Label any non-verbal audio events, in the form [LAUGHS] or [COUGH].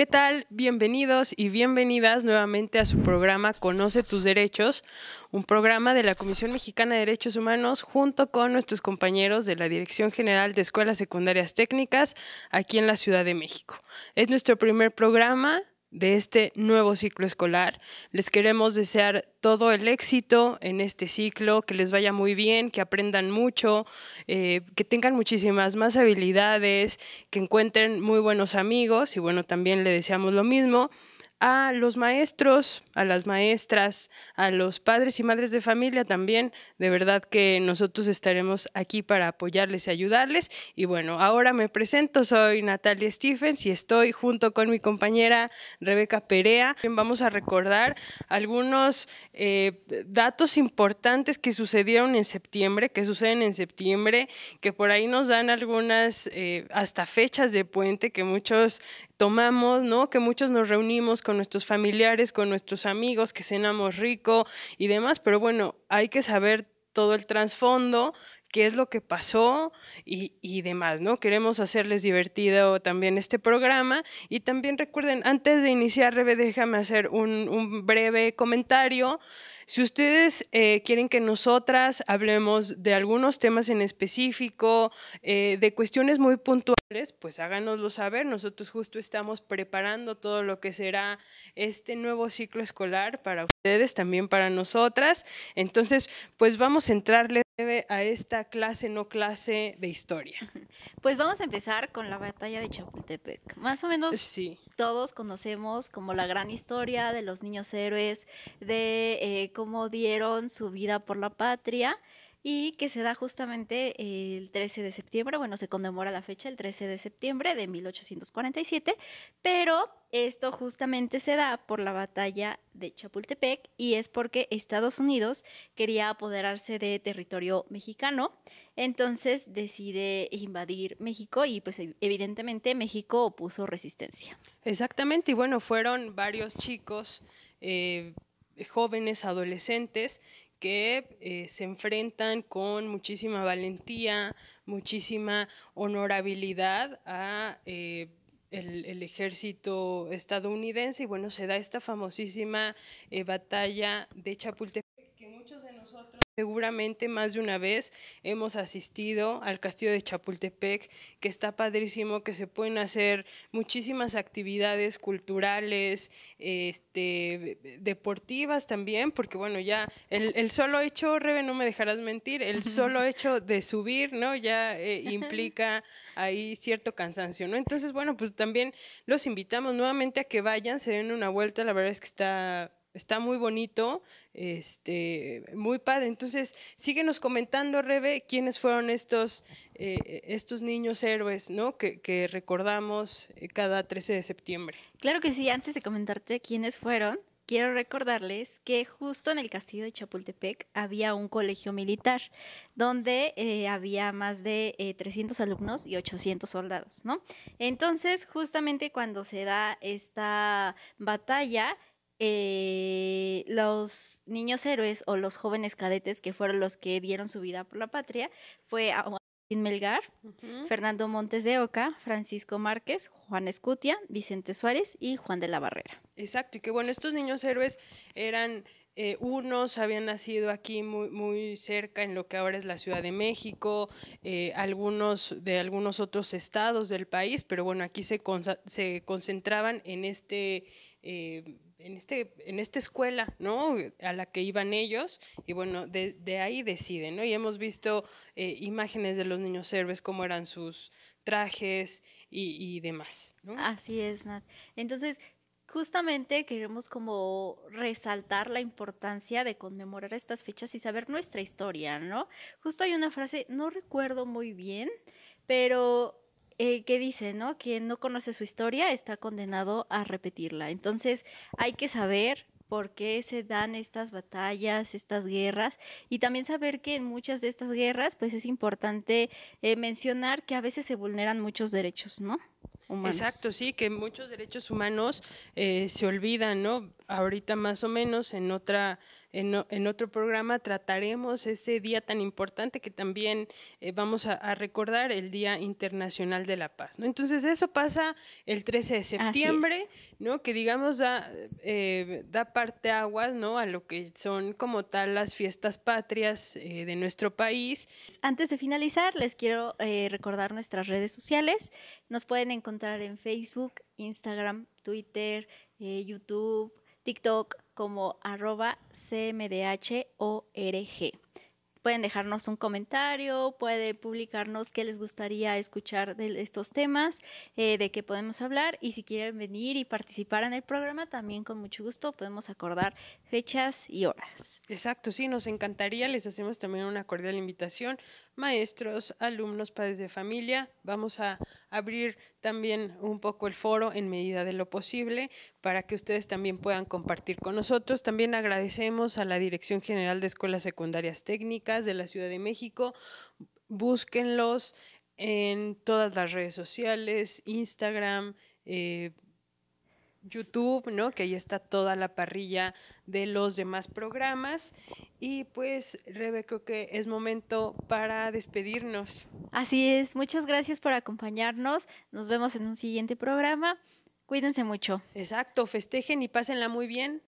¿Qué tal? Bienvenidos y bienvenidas nuevamente a su programa Conoce tus derechos, un programa de la Comisión Mexicana de Derechos Humanos junto con nuestros compañeros de la Dirección General de Escuelas Secundarias Técnicas aquí en la Ciudad de México. Es nuestro primer programa de este nuevo ciclo escolar. Les queremos desear todo el éxito en este ciclo, que les vaya muy bien, que aprendan mucho, eh, que tengan muchísimas más habilidades, que encuentren muy buenos amigos y bueno, también le deseamos lo mismo a los maestros, a las maestras, a los padres y madres de familia también. De verdad que nosotros estaremos aquí para apoyarles y ayudarles. Y bueno, ahora me presento, soy Natalia Stephens y estoy junto con mi compañera Rebeca Perea. Vamos a recordar algunos eh, datos importantes que sucedieron en septiembre, que suceden en septiembre, que por ahí nos dan algunas eh, hasta fechas de puente que muchos tomamos, ¿no? Que muchos nos reunimos con nuestros familiares, con nuestros amigos, que cenamos rico y demás, pero bueno, hay que saber todo el trasfondo, qué es lo que pasó y, demás, ¿no? Queremos hacerles divertido también este programa. Y también recuerden, antes de iniciar, Rebe, déjame hacer un, breve comentario. Si ustedes eh, quieren que nosotras hablemos de algunos temas en específico, eh, de cuestiones muy puntuales, pues, pues háganoslo saber. Nosotros justo estamos preparando todo lo que será este nuevo ciclo escolar para ustedes, también para nosotras. Entonces, pues vamos a entrarle a esta clase no clase de historia. [LAUGHS] Pues vamos a empezar con la batalla de Chapultepec. Más o menos sí. todos conocemos como la gran historia de los niños héroes, de eh, cómo dieron su vida por la patria y que se da justamente el 13 de septiembre, bueno, se conmemora la fecha el 13 de septiembre de 1847, pero esto justamente se da por la batalla de Chapultepec y es porque Estados Unidos quería apoderarse de territorio mexicano, entonces decide invadir México y pues evidentemente México opuso resistencia. Exactamente, y bueno, fueron varios chicos. Eh, jóvenes, adolescentes, que eh, se enfrentan con muchísima valentía, muchísima honorabilidad a eh, el, ejército estadounidense y bueno, se da esta famosísima eh, batalla de Chapultepec. Seguramente más de una vez hemos asistido al castillo de Chapultepec, que está padrísimo, que se pueden hacer muchísimas actividades culturales, este, deportivas también, porque bueno, ya el, solo hecho, Rebe, no me dejarás mentir, el solo hecho de [LAUGHS] subir, ¿no? Ya eh, implica ahí cierto cansancio, ¿no? Entonces, bueno, pues también los invitamos nuevamente a que vayan, se den una vuelta, la verdad es que está Está muy bonito, este, muy padre. Entonces, síguenos comentando, Rebe, quiénes fueron estos, eh, eh, estos niños héroes, ¿no? Que, recordamos eh, cada 13 de septiembre. Claro que sí, antes de comentarte quiénes fueron, quiero recordarles que justo en el castillo de Chapultepec había un colegio militar donde había más de 300 alumnos y 800 soldados, ¿no? Entonces, justamente cuando se da esta batalla, eh, los niños héroes o los jóvenes cadetes que fueron los que dieron su vida por la patria fue Agustín Melgar, Fernando Montes de Oca, Francisco Márquez, Juan Escutia, Vicente Suárez y Juan de la Barrera. Exacto, y que bueno, estos niños héroes eran... Eh, unos habían nacido aquí muy, muy cerca en lo que ahora es la Ciudad de México, eh, algunos de algunos otros estados del país, pero bueno, aquí se, se concentraban en este eh, en, este, en esta escuela, ¿no? A la que iban ellos, y bueno, de, ahí deciden, ¿no? Y hemos visto eh, imágenes de los niños serbes, cómo eran sus trajes y, y demás, ¿no? Así es, Nat. Entonces, justamente queremos como resaltar la importancia de conmemorar estas fechas y saber nuestra historia, ¿no? Justo hay una frase, no recuerdo muy bien, pero eh, dice, ¿no? Quien no conoce su historia está condenado a repetirla. Entonces hay que saber por qué se dan estas batallas, estas guerras, y también saber que en muchas de estas guerras, pues es importante eh, mencionar que a veces se vulneran muchos derechos, ¿no? Humanos. Exacto, sí, que muchos derechos humanos eh, se olvidan, ¿no? Ahorita más o menos en otra en, otro programa trataremos ese día tan importante que también eh, vamos a, recordar, el Día Internacional de la Paz. Entonces eso pasa el 13 de septiembre, ¿no? que digamos da, eh, parte aguas a lo que son como tal las fiestas patrias eh, de nuestro país. Antes de finalizar, les quiero recordar nuestras redes sociales. Nos pueden encontrar en Facebook, Instagram, Twitter, YouTube, TikTok como arroba cmdhorg. Pueden dejarnos un comentario, pueden publicarnos qué les gustaría escuchar de estos temas, eh, de qué podemos hablar y si quieren venir y participar en el programa, también con mucho gusto podemos acordar fechas y horas. Exacto, sí, nos encantaría, les hacemos también una cordial invitación maestros, alumnos, padres de familia. Vamos a abrir también un poco el foro en medida de lo posible para que ustedes también puedan compartir con nosotros. También agradecemos a la Dirección General de Escuelas Secundarias Técnicas de la Ciudad de México. Búsquenlos en todas las redes sociales, Instagram, eh, YouTube, ¿no? Que ahí está toda la parrilla de los demás programas. Y pues, Rebe, creo que es momento para despedirnos. Así es, muchas gracias por acompañarnos. Nos vemos en un siguiente programa. Cuídense mucho. Exacto, festejen y pásenla muy bien.